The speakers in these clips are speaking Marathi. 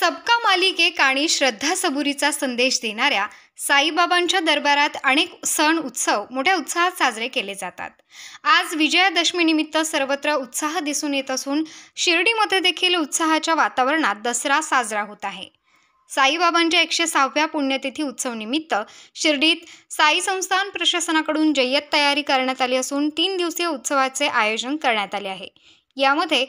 सबका मालिकेक आणि श्रद्धा सबुरीचा संदेश देणाऱ्या साईबाबांच्या दरबारात अनेक सण उत्सव मोठ्या उत्साहात साजरे केले जातात आज विजयादशमीनिमित्त सर्वत्र उत्साह दिसून येत असून शिर्डीमध्ये देखील उत्साहाच्या वातावरणात दसरा साजरा होत आहे साईबाबांच्या एकशे सहाव्या पुण्यतिथी उत्सवनिमित्त शिर्डीत साई संस्थान प्रशासनाकडून जय्यत तयारी करण्यात आली असून तीन दिवसीय उत्सवाचे आयोजन करण्यात आले आहे यामध्ये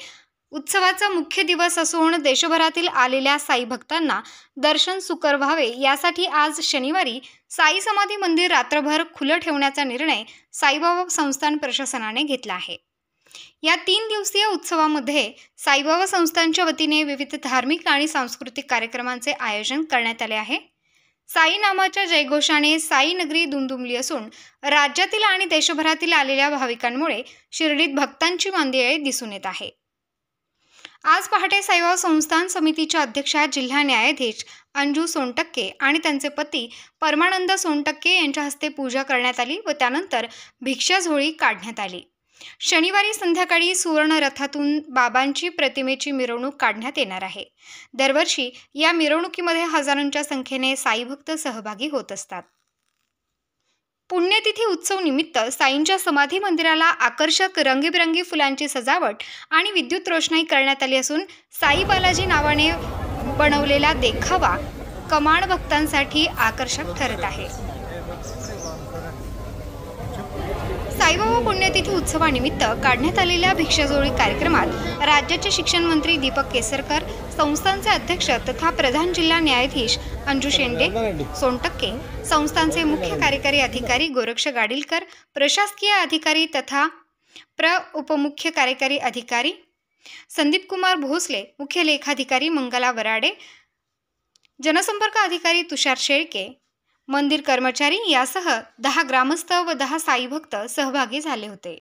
उत्सवाचा मुख्य दिवस असून देशभरातील आलेल्या साई भक्तांना दर्शन सुकर व्हावे यासाठी आज शनिवारी साई समाधी मंदिर रात्रभर खुलं ठेवण्याचा निर्णय साईबाबा संस्थान प्रशासनाने घेतला आहे या तीन दिवसीय उत्सवामध्ये साईबाबा संस्थांच्या वतीने विविध धार्मिक आणि सांस्कृतिक कार्यक्रमांचे आयोजन करण्यात आले आहे साई नामाच्या जयघोषाने साई नगरी दुमदुमली असून राज्यातील आणि देशभरातील आलेल्या भाविकांमुळे शिर्डीत भक्तांची मांदियाळी दिसून येत आहे आज पहाटे साईबाबा संस्थान समितीच्या अध्यक्षा जिल्हा न्यायाधीश अंजू सोनटक्के आणि त्यांचे पती परमानंद सोनटक्के यांच्या हस्ते पूजा करण्यात आली व त्यानंतर भिक्षाझोळी काढण्यात आली शनिवारी संध्याकाळी सुवर्ण रथातून बाबांची प्रतिमेची मिरवणूक काढण्यात येणार आहे दरवर्षी या मिरवणुकीमध्ये हजारोंच्या संख्येने साईभक्त सहभागी होत असतात पुण्यतिथी उत्सव निमित्त साईंच्या समाधी मंदिराला आकर्षक रंगीबेरंगी फुलांची सजावट आणि विद्युत रोषणाई करण्यात आली असून साई बालाजी नावाने बनवलेला देखावा कमाण भक्तांसाठी आकर्षक ठरत आहे साईबाबा पुण्यतिथी उत्सवानिमित्त काढण्यात आलेल्या भिक्षाजोळी कार्यक्रमात राज्याचे शिक्षण मंत्री दीपक केसरकर संस्थांचे अध्यक्ष तथा प्रधान जिल्हा न्यायाधीश अंजू शेंडे सोनटक्के संस्थांचे मुख्य कार्यकारी अधिकारी गोरक्ष गाडीलकर प्रशासकीय अधिकारी तथा प्र उपमुख्य कार्यकारी अधिकारी संदीप कुमार भोसले मुख्य लेखाधिकारी मंगला वराडे जनसंपर्क अधिकारी तुषार शेळके मंदिर कर्मचारी यासह दहा ग्रामस्थ व दहा साईभक्त सहभागी झाले होते